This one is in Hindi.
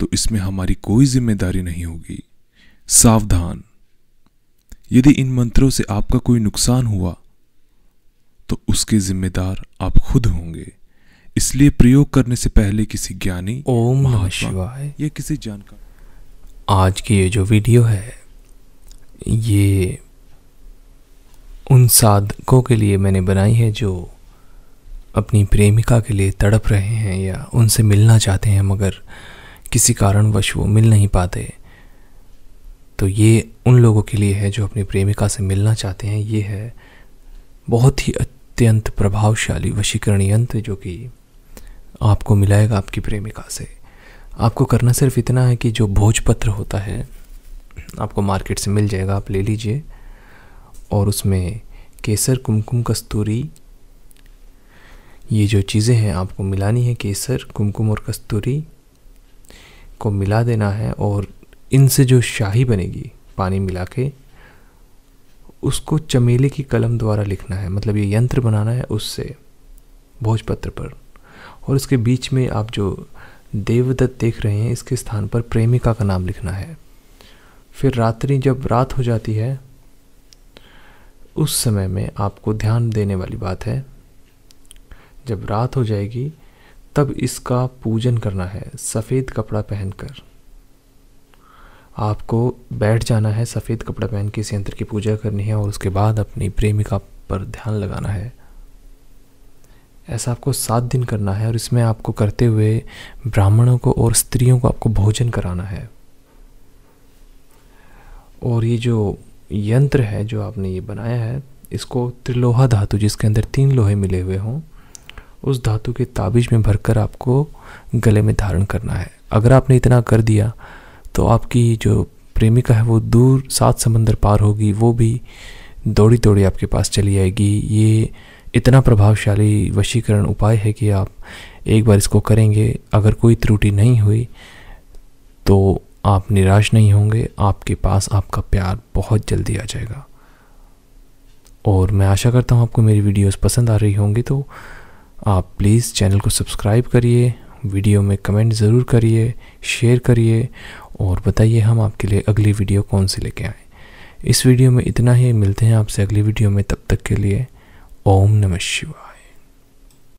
तो इसमें हमारी कोई जिम्मेदारी नहीं होगी सावधान यदि इन मंत्रों से आपका कोई नुकसान हुआ तो उसके जिम्मेदार आप खुद होंगे इसलिए प्रयोग करने से पहले किसी ज्ञानी ओम शिवाय या किसी जानकार आज की ये जो वीडियो है ये उन साधकों के लिए मैंने बनाई है जो अपनी प्रेमिका के लिए तड़प रहे हैं या उनसे मिलना चाहते हैं मगर किसी कारणवश वो मिल नहीं पाते तो ये उन लोगों के लिए है जो अपनी प्रेमिका से मिलना चाहते हैं ये है बहुत ही अत्यंत प्रभावशाली वशीकरण यंत्र जो कि आपको मिलाएगा आपकी प्रेमिका से आपको करना सिर्फ इतना है कि जो भोजपत्र होता है आपको मार्केट से मिल जाएगा आप ले लीजिए और उसमें केसर कुमकुम कस्तूरी ये जो चीज़ें हैं आपको मिलानी है केसर कुमकुम और कस्तूरी को मिला देना है और इनसे जो शाही बनेगी पानी मिला के उसको चमेले की कलम द्वारा लिखना है मतलब ये यंत्र बनाना है उससे भोजपत्र पर और इसके बीच में आप जो देवदत्त देख रहे हैं इसके स्थान पर प्रेमिका का नाम लिखना है फिर रात्रि जब रात हो जाती है उस समय में आपको ध्यान देने वाली बात है जब रात हो जाएगी तब इसका पूजन करना है सफ़ेद कपड़ा पहनकर आपको बैठ जाना है सफ़ेद कपड़ा पहन के इस यंत्र की पूजा करनी है और उसके बाद अपनी प्रेमिका पर ध्यान लगाना है ऐसा आपको सात दिन करना है और इसमें आपको करते हुए ब्राह्मणों को और स्त्रियों को आपको भोजन कराना है और ये जो यंत्र है जो आपने ये बनाया है इसको त्रिलोहा धातु जिसके अंदर तीन लोहे मिले हुए हों उस धातु के ताबिज में भरकर आपको गले में धारण करना है अगर आपने इतना कर दिया तो आपकी जो प्रेमिका है वो दूर सात समंदर पार होगी वो भी दौड़ी दौड़ी आपके पास चली आएगी ये इतना प्रभावशाली वशीकरण उपाय है कि आप एक बार इसको करेंगे अगर कोई त्रुटि नहीं हुई तो आप निराश नहीं होंगे आपके पास आपका प्यार बहुत जल्दी आ जाएगा और मैं आशा करता हूँ आपको मेरी वीडियोस पसंद आ रही होंगी तो आप प्लीज़ चैनल को सब्सक्राइब करिए वीडियो में कमेंट ज़रूर करिए शेयर करिए और बताइए हम आपके लिए अगली वीडियो कौन सी लेके आए इस वीडियो में इतना ही मिलते हैं आपसे अगली वीडियो में तब तक के लिए ओम नमः शिवाय